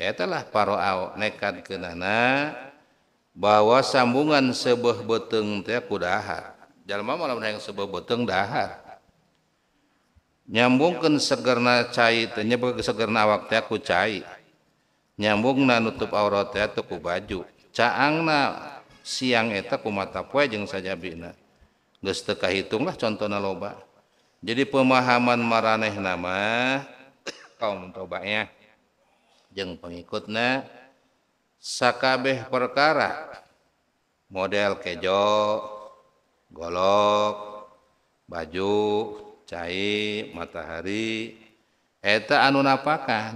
eta lah paroau nekat kenana bahwa sambungan sebuah beteng teh kudahar jalma malam yang sebuah beteng dahar punya nyambungkan segerna cairnya segerna waktu aku cair nyambung na nutup ateku baju caangna siang etak ku mata pung saja bin hitunglah contoh na loba jadi pemahaman maraneh nama kaum cobanya yang pengikutnyaskabeh perkara model kejok golok baju na matahari eta anunapakah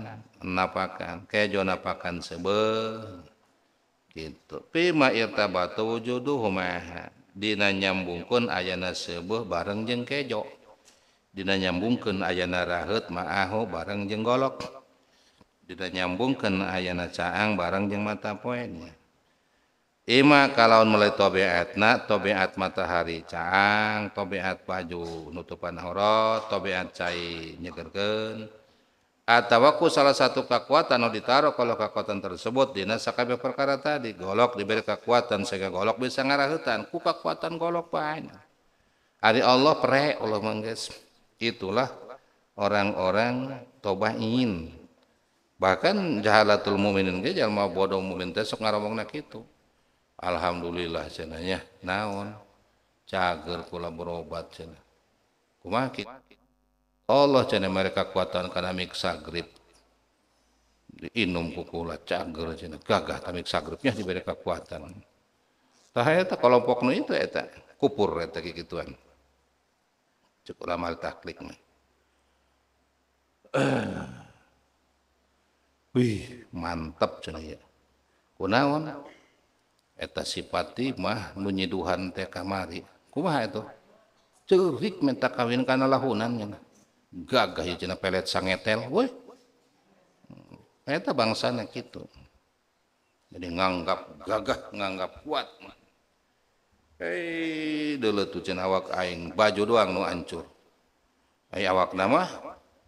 kejo nakan sebe gitu pimata batujuddinana nyambungkun ayana sebeuh bareng jeng kejodinana nyambungkan ayanarahut maahu bareng jeng golok di nyambungkan ayana saang bareng jeng mata poinnya Ima kalau mulai tobeatna, tobeat matahari caang, tobeat baju nutupan aurat, tobeat cai nyegerkeun. Atawaku salah satu kekuatan nu ditaruh kalau kekuatan tersebut dina sakabeh perkara tadi golok diberi kekuatan sehingga golok bisa ngarahetan ku kekuatan golok banyak. Hari Allah pre Allah mangges. Itulah orang-orang ingin Bahkan jahalatul muminin ge jalma bodoh mumin teh ngaromong nak itu. Alhamdulillah cenanya naon cager kula berobat cina kumaki Allah cina mereka kuatan karena miksa grip diinum kukula cager cina gagah gripnya di mereka kuatan. tah eta kelompok nu itu eta kupur eta kituan cukup lama taklik mah wih mantap cina ya kunaon eta sipati mah menyiduhan teh kamari kumaha itu cerik minta kawin karena lahunan nyana gagah cina pelet sangetel woi hmm, eta bangsana itu, jadi nganggap gagah nganggap kuat mah Hei, dulu tuh cina awak aing baju doang nu ancur, Ay awak nama,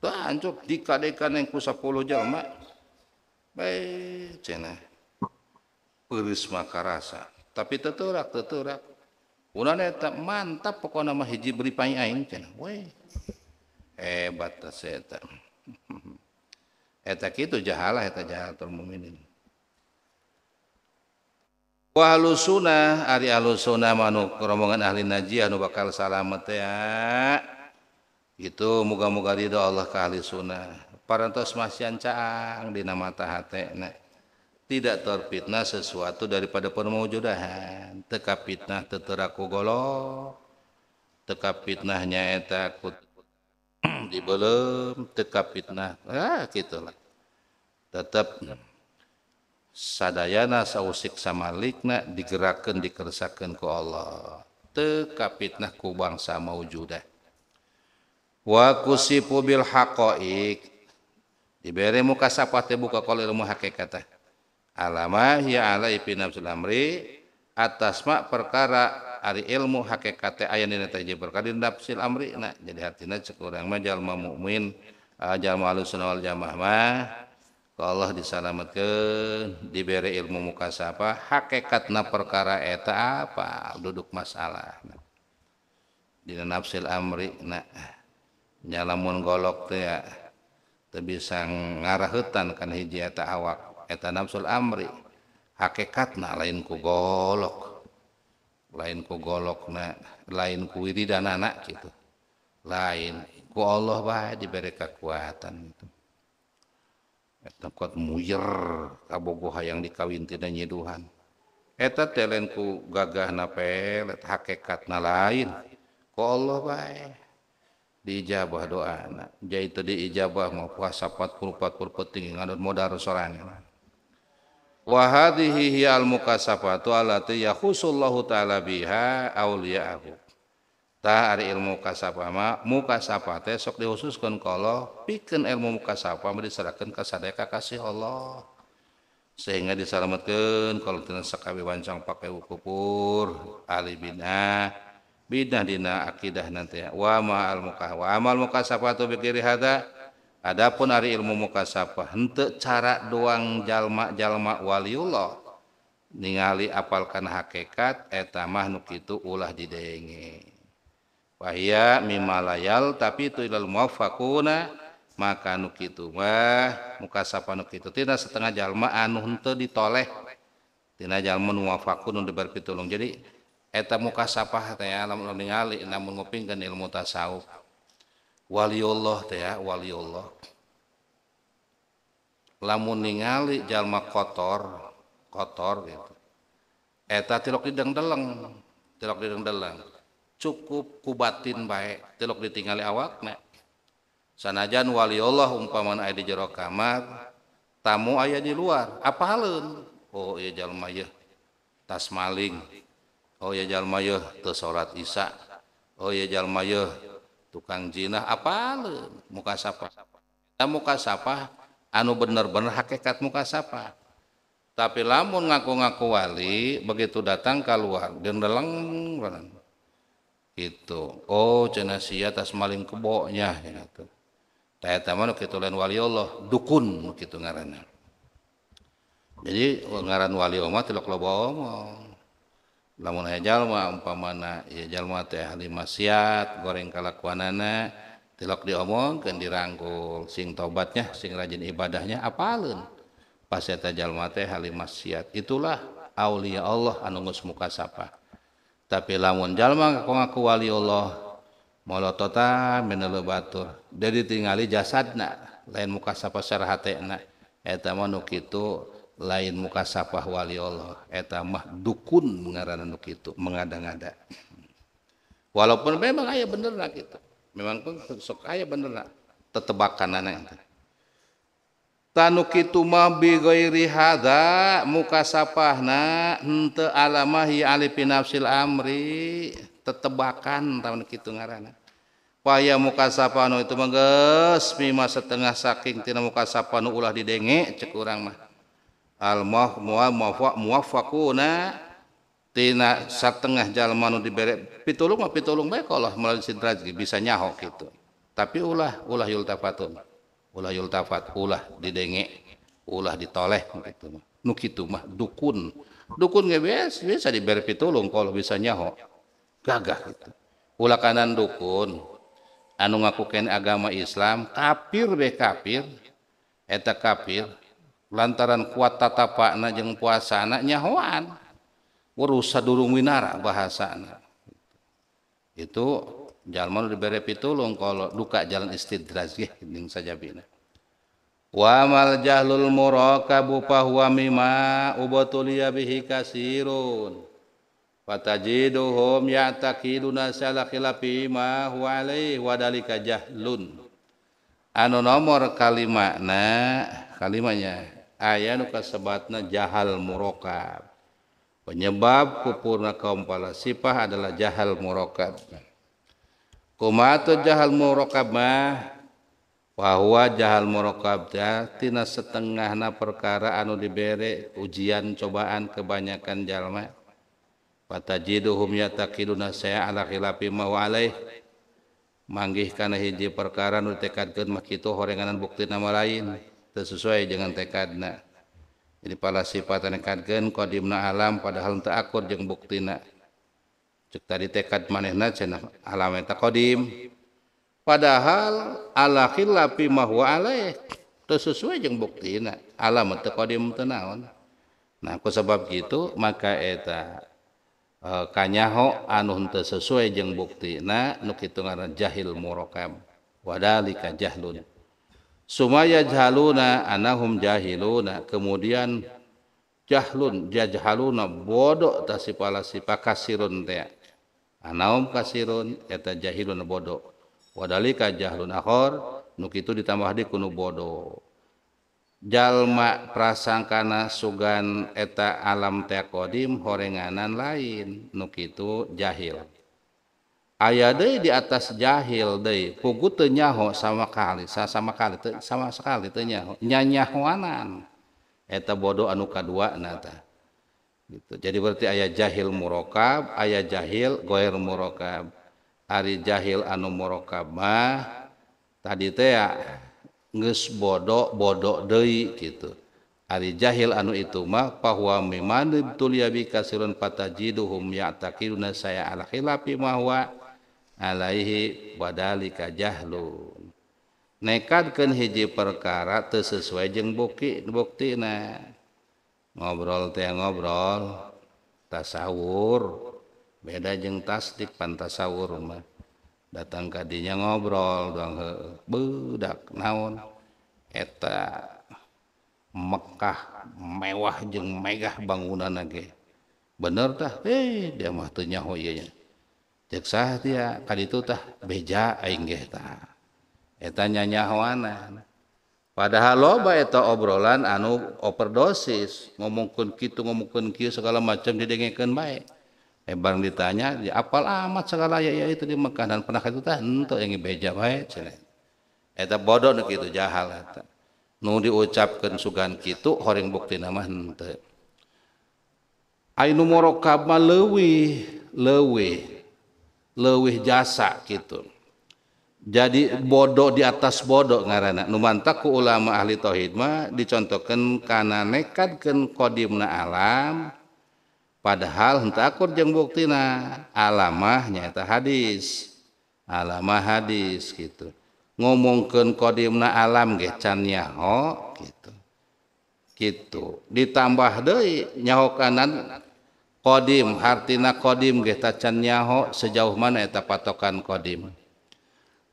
tuh ancur dikadekan yang neng ku sepuluh jalma. Baik cina peris maka rasa tapi teturak teturak ulah tak mantap pokok nama hiji beri pai aing cenah we hebat saya tak. eta kitu jahalah eta jahatul muminin Wahlu sunnah ari ahlu sunnah manu rombongan ahli naji anu bakal salamet ya itu moga-moga ridho Allah ke ahli sunnah parantos masian caang nama mata Nah tidak terfitnah sesuatu daripada permujudahan teka fitnah teteraku golok teka fitnahnya takut di dibelum teka fitnah ah gitulah tetap sadayana sausik sama likna digerakkan dikerasakan ku Allah teka fitnah ku bangsa maujudah wa kusipu bil diberi muka sapate buka kalau ilmu hakikatah alama ya ala ipi nafsul amri atas mak perkara ari ilmu hakikate aya dina teh perkara nafsul amri nah jadi hartina sekurang urang mah jalma mukmin ah, jalma alusunah wal jamah mah Allah disalamatkan diberi ilmu mukasapa hakikatna perkara eta apa duduk masalah nah. dina amri nah nyalamun golok teh ya teu bisa hutan kan hiji eta awak eta nafsul amri hakikatna lain ku golok lain ku golok na lain ku wiri dan anak gitu lain ku Allah bae diberi kekuatan gitu eta kuat muyer kabogoh yang dikawin tidak nyiduhan eta telen ku gagah na pelet hakikatna lain ku Allah bae diijabah doa anak jadi tadi ijabah mau puasa 40 40 penting ngadon modal sorangan wa hadhihi hiya al mukasabatu allati yakhusullahu ta'ala biha awliya'ahu ta ari ilmu kasapa ma mukasapa teh sok dihususkeun ka Allah pikeun ilmu mukasapa mah diserahkeun ka sadaya kasih Allah sehingga diselamatkan kalau tidak sekali wancang pakai kufur ahli bidah bidah dina akidah nanti wa ma al mukah wa amal mukasapatu bi hada Adapun hari ilmu mukasapa hente cara doang jalma-jalma waliullah ningali apalkan hakikat eta mah itu ulah didenge. Wahya mimalayal tapi itu ilal muwafaquna maka nuk itu mah mukasapa nuk itu tina setengah jalma anu henteu ditoleh tina jalma nu untuk berpitulung. Jadi eta mukasabah teh alam anu ningali namun ngupingkeun ilmu tasawuf Wali Allah teh ya Allah, lamun ningali jalma kotor kotor gitu eta tilok dideng deleng tilok dideng deleng cukup kubatin baik tilok ditinggali awak nek sanajan Allah umpaman aya di jero kamar tamu ayah di luar halun? oh iya jalma ya tas maling oh iya jalma ya teu Isa. oh iya jalma ya tukang jinah apa muka sapa nah, muka sapa anu bener-bener hakikat muka sapa tapi lamun ngaku-ngaku wali begitu datang keluar gendeleng gitu oh cenah sia tas maling keboknya ya tuh Taya taman kita lain wali Allah dukun gitu ngarannya. Jadi ngaran wali Allah tidak lo omong. punyalma umpa mana jal haksit goreng kaanatilok dioongken dirangkul sing tobatnya sing rajin ibadahnya apalun paseta jalmate hamahksiat itulah Aulia Allah anungus mukasapa tapi lamun jallma ngako ngakuwali Allah mootota batur jadi tinggali jasadna lain mukasapa serhatiki lain muka sapahwali Allahmah dukun menga mengadang-ada walaupun memang aya benerlah kita memangpun bener tetebakan aneh muka alamahi Ali pin nafsil Amri tetebakan tahun ngaran muka itu menggesma setengah saking tidak mukapan ulah di deenge cekurrang mah al muafakuna, tina setengah jalma nu dibere pitulung mah pitulung bae kalau melalui sidraj bisa nyaho gitu. Tapi ulah ulah yultafatun. Ulah yultafat, ulah didenge, ulah ditoleh gitu mah. Nu kitu mah dukun. Dukun ge biasa diberi dibere pitulung kalau bisa nyaho. Gagah gitu. Ulah kanan dukun anu ngakukeun agama Islam kafir be kafir eta kafir lantaran kuat tatapak na jeng puasa anak nyahoan urusa durung winara bahasa anak itu jalma nu dibere pitulung kalau duka jalan istidraj ge saja bina. wa mal jahlul murakabu fahuwa mimma ubatuliya bihi kasirun fatajiduhum ya'taqiduna sala khilafi ma huwa alaihi wa dalika jahlun anu nomor kalimatna kalimatnya aya nu kas sebatna jahal muoka penyebab kupurna kaum palasipah adalah jahal murookahal mu bahwa jahal mu setengah na perkara anu diberre ujian cobaan kebanyakanjallmauna saya anak mau manggih karena hiji perkaraan ad makitu horenganan bukti nama lain sesuai dengan tekadna jadi pala sifat nekadkeun kodimna alam padahal tak akur bukti buktina cek tadi tekad manehna cina alam tak kodim padahal ala khilafi mahu alaih sesuai jeng buktina alam teu qadim nah kusabab sebab gitu maka eta e, kanyaho anu teu sesuai jeung buktina nu kitu jahil murakab wadalika jahlun Sumaya jahaluna anahum jahiluna. Kemudian jahlun jajhaluna bodoh tasipala sipakasirun teh. anahum kasirun eta jahiluna bodoh. Wadalika jahlun akhor nuk itu ditambah di kunu bodoh. Jalma prasangkana sugan eta alam teh kodim horenganan lain nuk itu jahil. punya aya de di atas jahil de pu tenyahu sama kali sama kali sama sekali itunya nyanyaan bodoh anuka gitu jadi berarti ayah jahil murokab ayah jahil goir murokab ari jahil anu murooka tadi ngeus bodok boddo Dewi gitu ari jahil anu itumahkasiun ya saya api mawa Alaihi wadali kajah Lu nekatken hiji perkara sesuaijeng bukit bukti ngobrol ti ngobrol tasawur beda jeng tasdik pantasur datang tadinya ngobrol doang bedak naun eta Mekkah mewah jeng megah bangunan lagi benerkah dia waktunya hunya saat be padahal loba itu obrolan anu operdosis ngomongkun kita ngomokun ki segala macam didengeikan baik emang ditanya dipal amat segala yaitu di makanan pena yangjaoh jahal diucapkan su hore bukti lewi lewih wih jasa gitu jadi bodoh di atas bodok ngaranak numan takku ulama ahli thohidmah dicontohkan kan nekatken kodimna alam padahal takut jembuktina alamanya itu hadis alama hadis gitu ngomoungken kodimna alam ge cannyaho gitu gitu ditambah De nyahu kanan atau Kodim hartina Kodim can nyaho sejauh mana eta patokan Kodim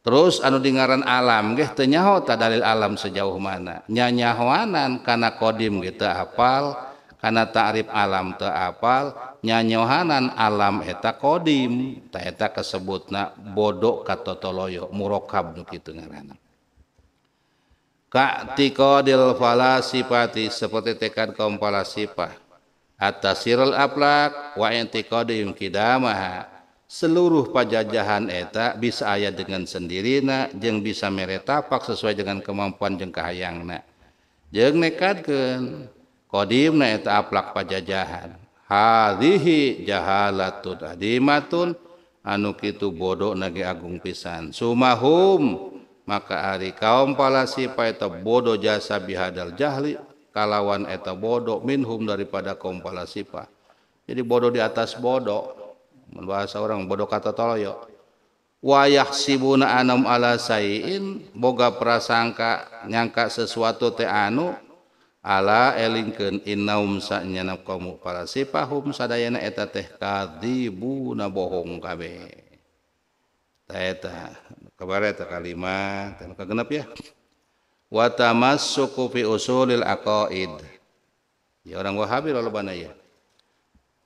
terus anu dengaran alam kita tenyaho tak dalil alam sejauh mana nyanyahoanan karena Kodim kita apal, karena ta'rif alam teu apal nyanyohanan alam eta Kodim tak eta kesebutna bodoh katotoloyo murokab nu kitu Kak tiko kodil falasipati seperti tekan kaum falasifah atas siril alak wa kode seluruh pajajahan eteta bisa ayat dengan sendiri na jeng bisa mere tapak sesuai dengan kemampuan jengka hayang na jengkat kodimeta aplak pajajahan hahi jahalatudun anukitu bodoh na agung pisan summahum maka Ari kaum palasi paieta bodoh jasa bihaal jali punya alawan eta bodok minuhum daripada kompalasipa jadi bodoh di atas bodok mebahasa orang bodoh kata toloyo wayah sibunaam a boga prasangka nyangka sesuatu teu ala eling inumetakana bohong kepada kalimatgenap ya? wa tamassuku fi usulil aqaid. Ya orang Wahabi mana ya.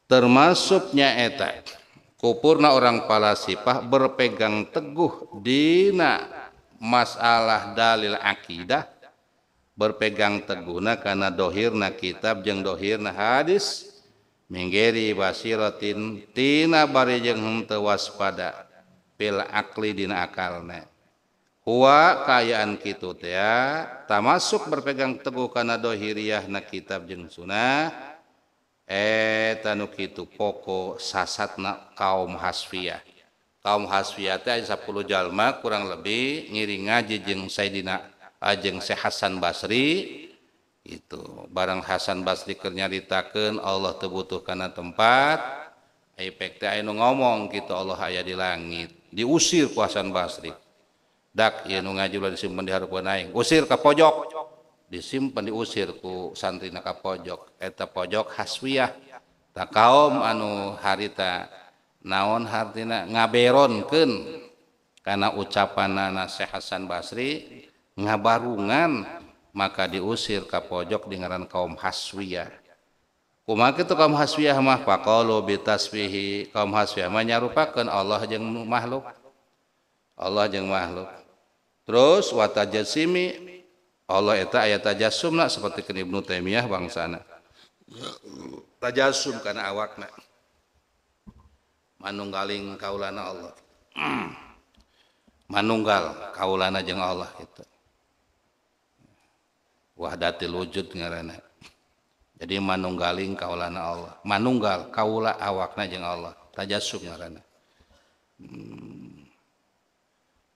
Termasuknya eta kupurna orang palasipah berpegang teguh dina masalah dalil akidah berpegang teguhna karena dohirna kitab jeng dohirna hadis minggeri basiratin tina bari jeng henteu waspada pil akli dina akalna Kayaan gitu ya tak masuk berpegang tepu Kanado Hiiyah Nakitb jeng Sunnah eh tan pokok sasad kaum hasfiah kaum hasfia 10 Jalma kurang lebih ngiring ngajijeng Sayyidina ajeng ah, se Hasan Basri itu barang Hasan Basrinya diritaken Allah terbutuh karena tempat efeku ngomong gitu Allah aya di langit diusir puasan Basri ngaju na usir ke pojok disimpa diusirku santri ka pojoketa pojok haswiyah tak kaum anu harita naon Har ngaberronken karena ucapan nanasse Hasan basri ngabarungan maka diusir ke pojok dingeran kaum haswiyah uma itu kamu haswiyah mahhi kaum haswinyarupakan Allah yang makhluk Allah yang makhluk terus watajasimi Allah eta ayat tajasum nak seperti ke Ibnu Taimiyah bangsana tajasum karena awakna manunggaling kaulana Allah manunggal kaulana jeng Allah itu wahdatil wujud ngarana. jadi manunggaling kaulana Allah manunggal kaula awakna jeng Allah tajasum ngarana. Hmm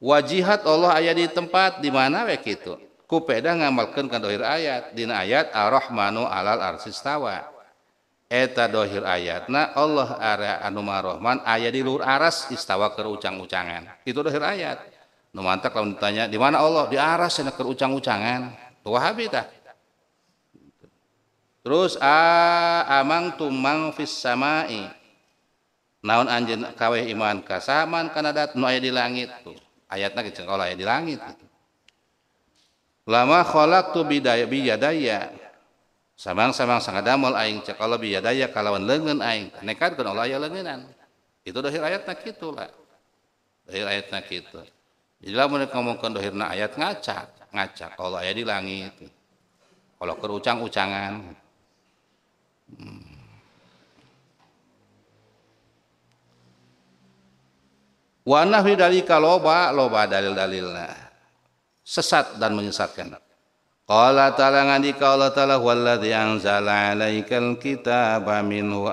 wajihat Allah ayat di tempat di mana we kitu kupeda ngamalkeun ka dohir ayat dina ayat ar-rahmanu alal arsistawa eta dohir ayatna Allah ara anu marahman aya di luhur aras istawa keur ucang-ucangan itu dohir ayat nu mantak lamun ditanya di mana Allah di aras cenah keur ucang-ucangan wahabi tah terus a amang tumang fis samai naon anjeun kaweh iman kasaman kana dat nu aya di langit tuh ayatnya gitu kalau ayat di langit gitu. lama kholak tu bidaya biyadaya samang-samang sangat damel aing cekolah kalau biyadaya kalawan lengan aing nekat kan Allah ya lenganan itu dohir ayatnya gitu lah dohir ayatnya gitu jadi lah mereka ngomongkan dohirna ayat ngacak ngacak kalau ayat di langit kalau kerucang ucangan hmm. Wa nahwi loba loba dalil-dalilna. Sesat dan menyesatkan. Qala ta'ala ngadika Allah ta'ala Walladhi anzala alaikal kitaba minhu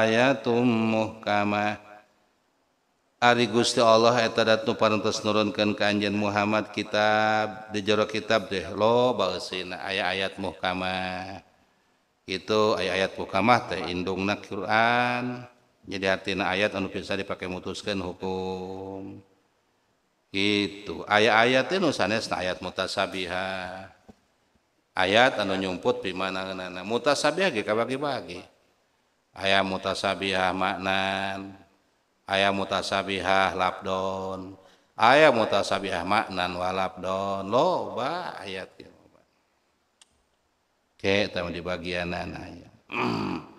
ayatum muhkamah Ari Gusti Allah eta datu parantos nurunkeun ka Muhammad kitab di jero kitab deh lo baeuseuna ayat-ayat muhkamah. Itu ayat-ayat muhkamah teh indungna Quran, jadi artinya ayat anu bisa dipakai mutuskan hukum gitu ayat-ayat itu sanes ayat mutasabiha ayat anu nyumput pimananganana mutasabiha ge kabagi-bagi ayat mutasabiha maknan ayat mutasabiha labdon ayat mutasabiha maknan walabdon ba ayat ke tamu di bagianan ayat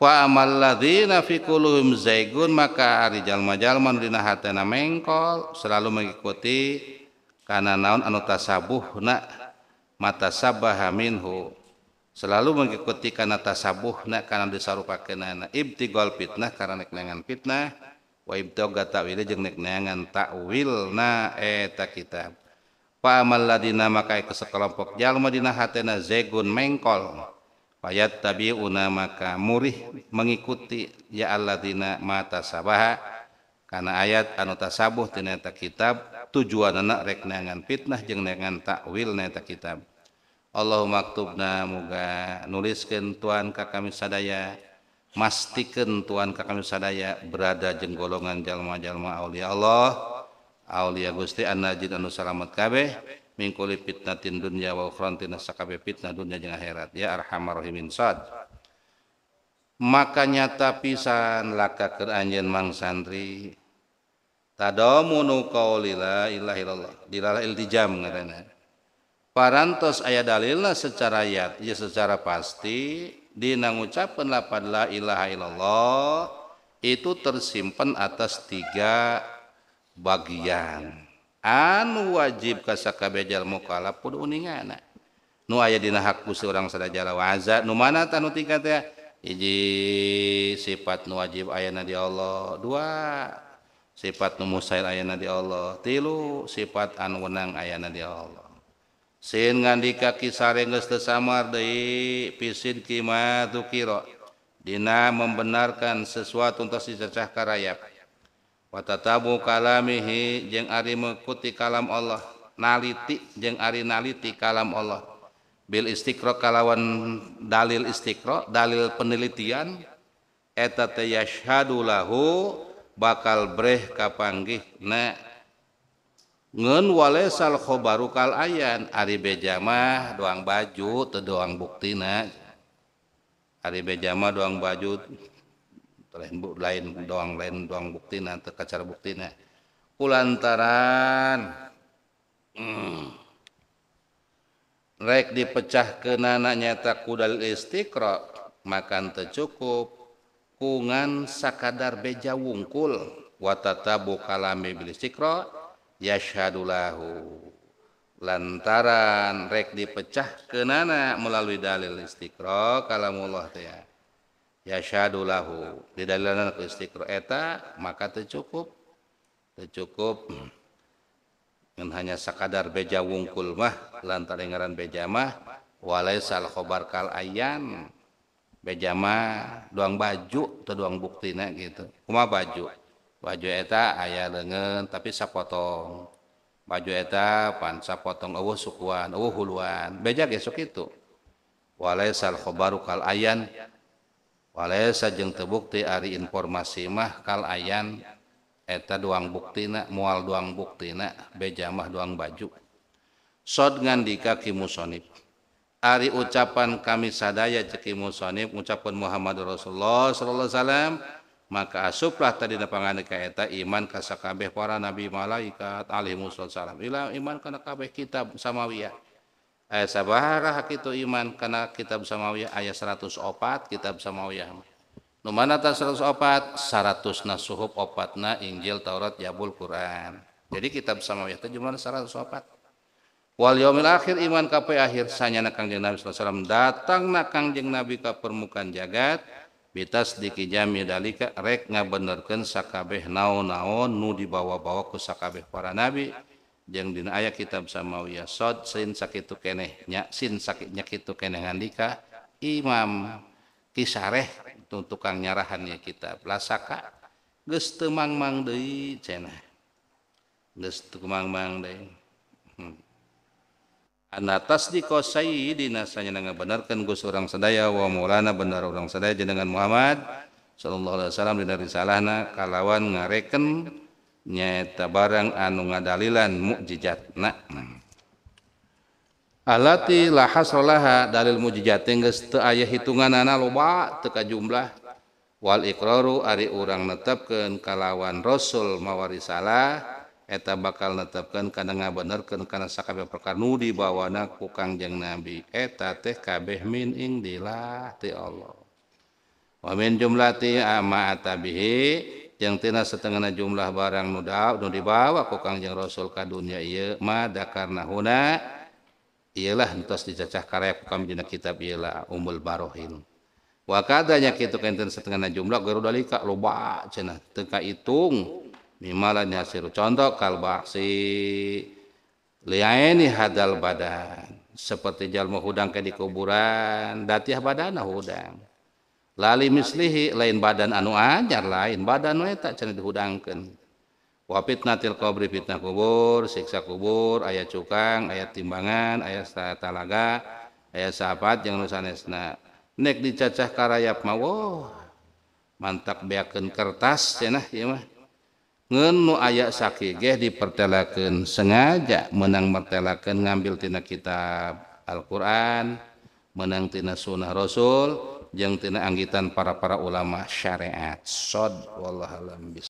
punya Pamaladzina fikulum zagun maka arijalmajalman di hatena mengkol selalu mengikuti karena naon an tasa sabuh na mata sabah Minhu selalu mengikuti kan atas sabuh na karena disaruh pakai naak Iti gol fitnah karenangan fitnah waib jengan taketa kita pamaladdina maka ke sekelompok Jamudina hatena zagun mengkol ayat tabi una maka muriih mengikuti ya la mata sabaha karena ayat an tak sabuh tak kitab tujuan anak rekneangan fitnah jeng nengan tak wil na tak kitab Allah maktub na muga nulisken tuankah kami sadaya mastikken tuan Ka kami sadaya berada jeng golongan jalmu-jallmalia Allah Aulia guststi anjin dan salalamatkabeh mingkuli fitnatin dunya wa ukhrantina sakabe fitnah dunya jeng akhirat ya arhamar rahimin sad maka nyata pisan laka keur anjeun mang santri tadamunu qauli la ilaha illallah dilala iltijam ngaranna parantos aya dalilna secara yat ya secara pasti dina ngucapkeun lapad la ilaha illallah itu tersimpan atas tiga bagian. punya anu wajib ke saka bejal mumukaingana hakpus seorang saudararah wazatingkat ya sifat nu wajib ayana di Allah dua sifat nusair ayana di Allah tilu sifat anwenang ayana di Allahndi kaki saring samar Dina membenarkan sesuatu untuk si sejacah karraya tabu kalamihi ari me kuti kalam Allah naliti jeung ari naliti kalam Allah Bil iststiro kalawan dalil isttikro dalil penelitian etetalahu bakal Bre kapanggih wakhobar kal ayayan Ari bejamaah doang baju te doang bukti Ari Bejama doang baju ke lain bu lain doang lain doang bukti buktina ya. teu bukti buktina kulantaran hmm, rek dipecah ke nana nyata kudal istiqro makan tercukup kungan sakadar beja wungkul watatabu kalami bil istiqra yashadulahu lantaran rek dipecah ke nana melalui dalil istiqro kalamullah teh ya. yadullahu di dalam Kritiketa maka ter cukup ter cukupkup yang hmm, hanya sekadar beja wungkul mah lantarengaran bejamah waai salkhobar kal ayayan bejamah doang baju ke doang buktinya gitu cuma baju bajueta ayaah de dengan tapi sapotong bajueta pansa potongan beok itu waaikhobar kal ayayan Walaysa jeung tebukti ari informasi mah kal ayan eta doang buktina mual doang buktina bejamah doang baju sod ngandika ki musonib ari ucapan kami sadaya ceki musonib ucapan Muhammad Rasulullah sallallahu alaihi wasallam maka asuplah tadi napangan eta iman kasakabeh para nabi malaikat alaihi wasallam ila iman kana kabeh kitab samawiyah eh sabarah kita iman karena kitab samawiyah ayat 104 kitab samawiyah nu mana ta 104 100 nasuhub opatna Injil Taurat Jabul Quran jadi kitab samawiyah itu jumlah 104 wal yaumil akhir iman kape akhir na kangjeng Nabi sallallahu alaihi datang na kangjeng Nabi ke permukaan jagat bitas dikijami dalika rek ngabenerkeun sakabeh naon-naon nu dibawa-bawa ke sakabeh para nabi yang dina ayah kitab samawiyah sod sin sakitu keneh nyak sin sakit nyakitu keneh ngandika imam kisareh untuk tukang nyarahannya kitab lasaka geus teu mangmang deui cenah geus teu mangmang deui hmm. di tasdiqo sayyidina benar kan Gus orang sedaya wa maulana benar orang sedaya jenengan Muhammad sallallahu alaihi wasallam dina risalahna kalawan ngareken eta barang anu nga dallan mukjizat alilah dalil mujiza aya hitungan anakbaka jumlah Wal iqro Ari urangapken kalawan rasul mauwar eta bakal netapkan karena nga bener karena perkandi bawa na ku nabi eta tehkabdlah Allah wamin jumlati ama tabibih yang tina setengahnya jumlah barang nuda nu dibawa ku Kangjeng Rasul ka dunya ieu mada karena huna ialah entos dicacah karya ku kami dina kitab ialah umul Barohin. Wa kadanya kitu kenten setengah jumlah garu dalika loba cenah teu kaitung mimalan hasiru contoh kalbaksi liaini hadal badan seperti jalma hudang ke di kuburan datiah badana hudang punya lali mislihi lain badan anu ajar lain badan tak didangkan wapit nabri fitnah kubur siksa kubur ayat cukag ayat timbangan ayaahaga ayat sahabat yang nusan esna nek dicacah karraya mau manttak beken kertas ce enmu aya sakith dipertlaken sengaja menangmartelaken ngambiltina kitab Alquran menangtina sunnah rasul q tinaanggitan para para ulama syariat sod wala halam bisa